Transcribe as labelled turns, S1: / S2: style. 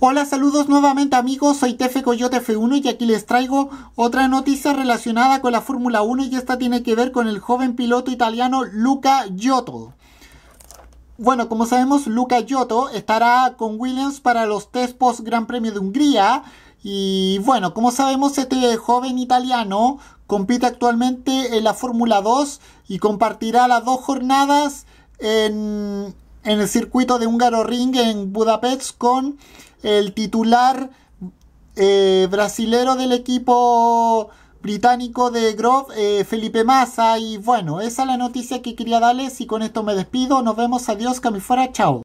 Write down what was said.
S1: Hola, saludos nuevamente amigos, soy Tefe Coyote F1 y aquí les traigo otra noticia relacionada con la Fórmula 1 y esta tiene que ver con el joven piloto italiano Luca Giotto. Bueno, como sabemos, Luca Giotto estará con Williams para los test post Gran Premio de Hungría. Y bueno, como sabemos, este joven italiano compite actualmente en la Fórmula 2 y compartirá las dos jornadas en en el circuito de Húngaro Ring en Budapest con el titular eh, brasilero del equipo británico de Grove, eh, Felipe Massa. Y bueno, esa es la noticia que quería darles y con esto me despido. Nos vemos, adiós, que fuera, chao.